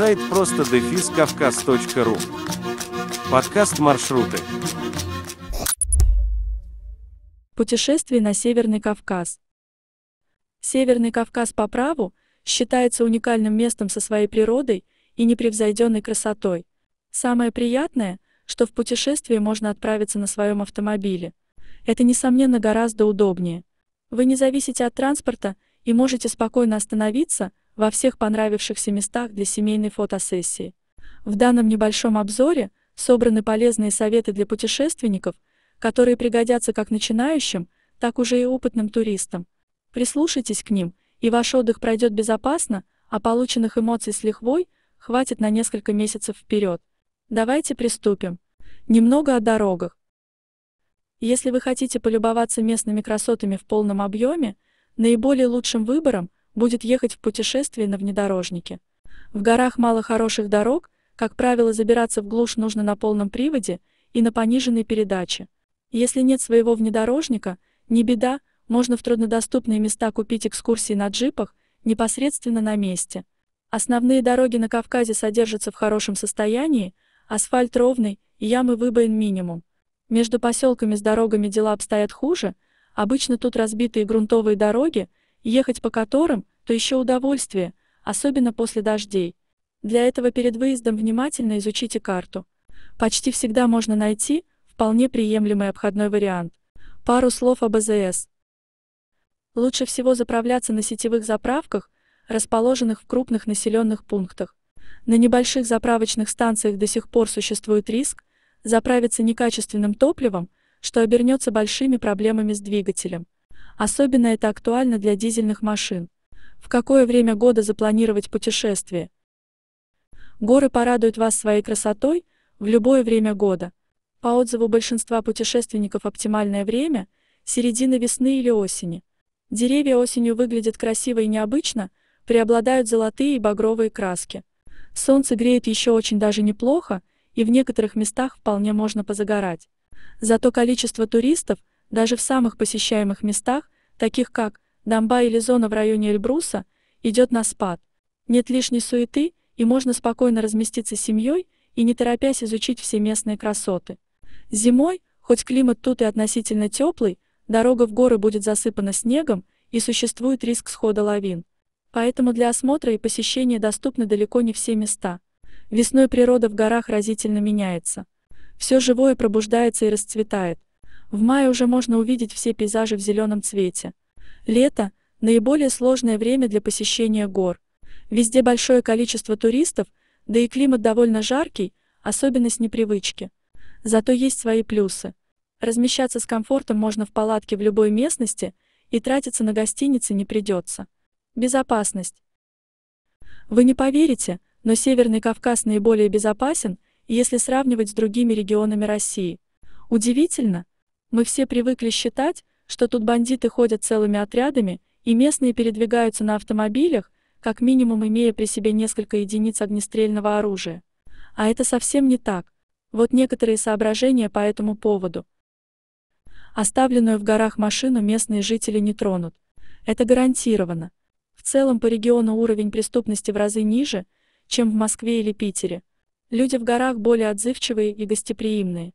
Сайт просто дефис кавказ.ру. Подкаст маршруты. Путешествие на Северный Кавказ. Северный Кавказ по праву считается уникальным местом со своей природой и непревзойденной красотой. Самое приятное, что в путешествии можно отправиться на своем автомобиле. Это, несомненно, гораздо удобнее. Вы не зависите от транспорта и можете спокойно остановиться – во всех понравившихся местах для семейной фотосессии. В данном небольшом обзоре собраны полезные советы для путешественников, которые пригодятся как начинающим, так уже и опытным туристам. Прислушайтесь к ним, и ваш отдых пройдет безопасно, а полученных эмоций с лихвой хватит на несколько месяцев вперед. Давайте приступим. Немного о дорогах. Если вы хотите полюбоваться местными красотами в полном объеме, наиболее лучшим выбором – будет ехать в путешествие на внедорожнике. В горах мало хороших дорог, как правило, забираться в глушь нужно на полном приводе и на пониженной передаче. Если нет своего внедорожника, не беда, можно в труднодоступные места купить экскурсии на джипах непосредственно на месте. Основные дороги на Кавказе содержатся в хорошем состоянии, асфальт ровный, ямы выбоин минимум. Между поселками с дорогами дела обстоят хуже, обычно тут разбитые грунтовые дороги – ехать по которым – то еще удовольствие, особенно после дождей. Для этого перед выездом внимательно изучите карту. Почти всегда можно найти вполне приемлемый обходной вариант. Пару слов об АЗС. Лучше всего заправляться на сетевых заправках, расположенных в крупных населенных пунктах. На небольших заправочных станциях до сих пор существует риск заправиться некачественным топливом, что обернется большими проблемами с двигателем. Особенно это актуально для дизельных машин. В какое время года запланировать путешествие? Горы порадуют вас своей красотой в любое время года. По отзыву большинства путешественников оптимальное время – середина весны или осени. Деревья осенью выглядят красиво и необычно, преобладают золотые и багровые краски. Солнце греет еще очень даже неплохо, и в некоторых местах вполне можно позагорать. Зато количество туристов – даже в самых посещаемых местах, таких как Дамба или зона в районе Эльбруса, идет на спад. Нет лишней суеты, и можно спокойно разместиться с семьей и не торопясь изучить все местные красоты. Зимой, хоть климат тут и относительно теплый, дорога в горы будет засыпана снегом и существует риск схода лавин. Поэтому для осмотра и посещения доступны далеко не все места. Весной природа в горах разительно меняется. Все живое пробуждается и расцветает. В мае уже можно увидеть все пейзажи в зеленом цвете. Лето – наиболее сложное время для посещения гор. Везде большое количество туристов, да и климат довольно жаркий, особенно с непривычки. Зато есть свои плюсы. Размещаться с комфортом можно в палатке в любой местности, и тратиться на гостиницы не придется. Безопасность. Вы не поверите, но Северный Кавказ наиболее безопасен, если сравнивать с другими регионами России. Удивительно, мы все привыкли считать, что тут бандиты ходят целыми отрядами, и местные передвигаются на автомобилях, как минимум имея при себе несколько единиц огнестрельного оружия. А это совсем не так. Вот некоторые соображения по этому поводу. Оставленную в горах машину местные жители не тронут. Это гарантированно. В целом по региону уровень преступности в разы ниже, чем в Москве или Питере. Люди в горах более отзывчивые и гостеприимные.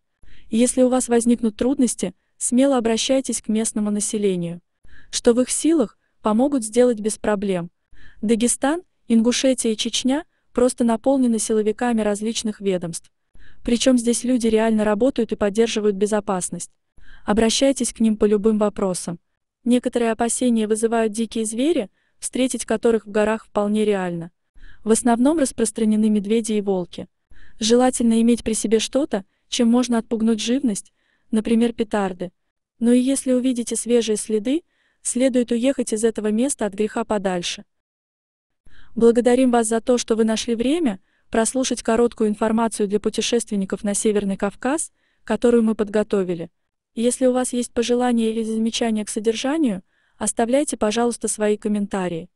Если у вас возникнут трудности, смело обращайтесь к местному населению. Что в их силах, помогут сделать без проблем. Дагестан, Ингушетия и Чечня просто наполнены силовиками различных ведомств. Причем здесь люди реально работают и поддерживают безопасность. Обращайтесь к ним по любым вопросам. Некоторые опасения вызывают дикие звери, встретить которых в горах вполне реально. В основном распространены медведи и волки. Желательно иметь при себе что-то, чем можно отпугнуть живность, например, петарды. Но и если увидите свежие следы, следует уехать из этого места от греха подальше. Благодарим вас за то, что вы нашли время прослушать короткую информацию для путешественников на Северный Кавказ, которую мы подготовили. Если у вас есть пожелания или замечания к содержанию, оставляйте, пожалуйста, свои комментарии.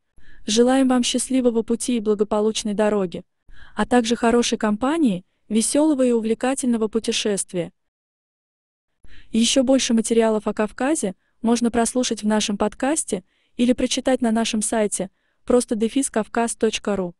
Желаем вам счастливого пути и благополучной дороги, а также хорошей компании – Веселого и увлекательного путешествия! Еще больше материалов о Кавказе можно прослушать в нашем подкасте или прочитать на нашем сайте просто дефискавказ.ру.